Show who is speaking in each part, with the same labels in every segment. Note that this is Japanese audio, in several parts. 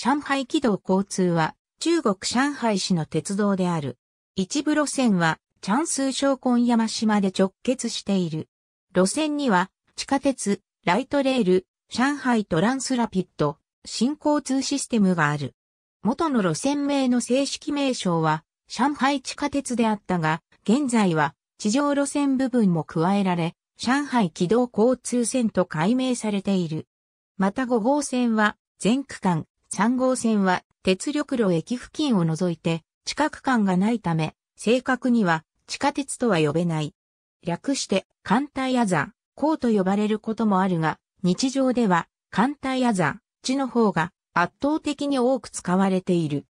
Speaker 1: 上海軌道交通は中国上海市の鉄道である。一部路線は、チャンス小魂山島で直結している。路線には、地下鉄、ライトレール、上海トランスラピッド、新交通システムがある。元の路線名の正式名称は、上海地下鉄であったが、現在は、地上路線部分も加えられ、上海軌道交通線と改名されている。また5号線は、全区間、3号線は鉄力路駅付近を除いて地く感間がないため、正確には地下鉄とは呼べない。略して艦隊アザー、港と呼ばれることもあるが、日常では艦隊アザ地の方が圧倒的に多く使われている。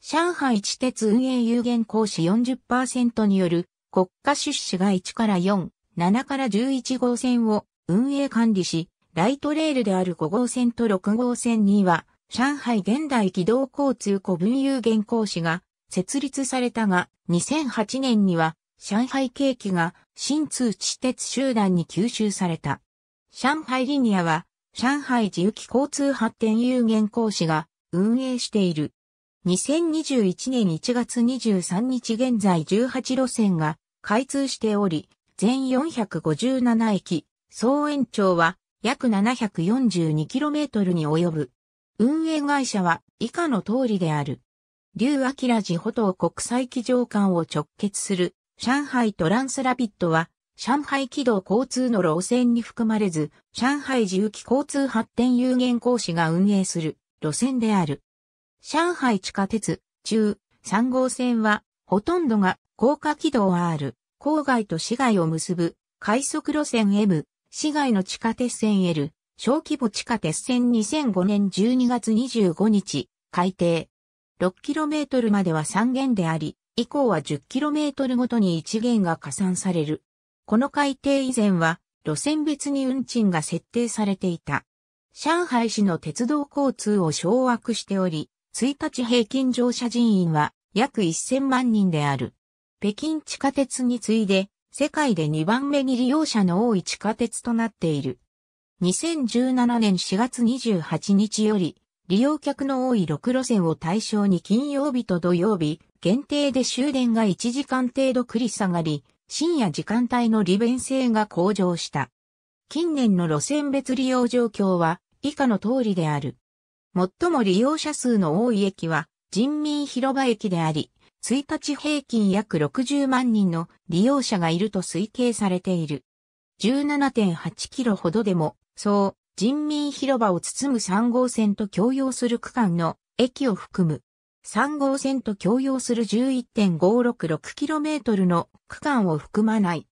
Speaker 1: 上海地鉄運営有限公司40%による国家出資が1から4、7から11号線を運営管理し、ライトレールである5号線と6号線には上海現代機動交通古文有限公司が設立されたが、2008年には上海景気が新通地鉄集団に吸収された。上海リニアは上海自由機交通発展有限公司が運営している。2021年1月23日現在18路線が開通しており、全457駅、総延長は約 742km に及ぶ。運営会社は以下の通りである。劉明寺歩東国際機場間を直結する上海トランスラビットは上海軌道交通の路線に含まれず、上海自由機交通発展有限公司が運営する路線である。上海地下鉄中3号線はほとんどが高架軌道 R、郊外と市街を結ぶ快速路線 M、市街の地下鉄線 L、小規模地下鉄線2005年12月25日、改定。6km までは3元であり、以降は 10km ごとに1元が加算される。この改定以前は、路線別に運賃が設定されていた。上海市の鉄道交通を掌握しており、1日平均乗車人員は約1000万人である。北京地下鉄に次いで、世界で2番目に利用者の多い地下鉄となっている。2017年4月28日より、利用客の多い6路線を対象に金曜日と土曜日、限定で終電が1時間程度繰り下がり、深夜時間帯の利便性が向上した。近年の路線別利用状況は以下の通りである。最も利用者数の多い駅は人民広場駅であり、1日平均約60万人の利用者がいると推計されている。17.8キロほどでもそう、人民広場を包む3号線と共用する区間の駅を含む。3号線と共用する 11.566km の区間を含まない。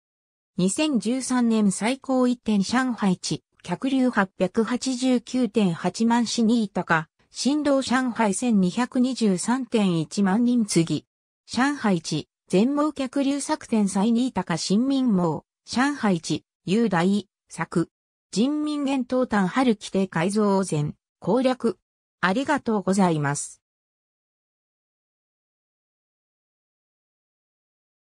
Speaker 1: 2013年最高1点上海地、客流889.8万市にいたか、振動上海1223.1万人次。上海地、全網客流作点際にいたか新民網、上海地、雄大、作。人民元東端春規定改造前攻略。ありがとうございます。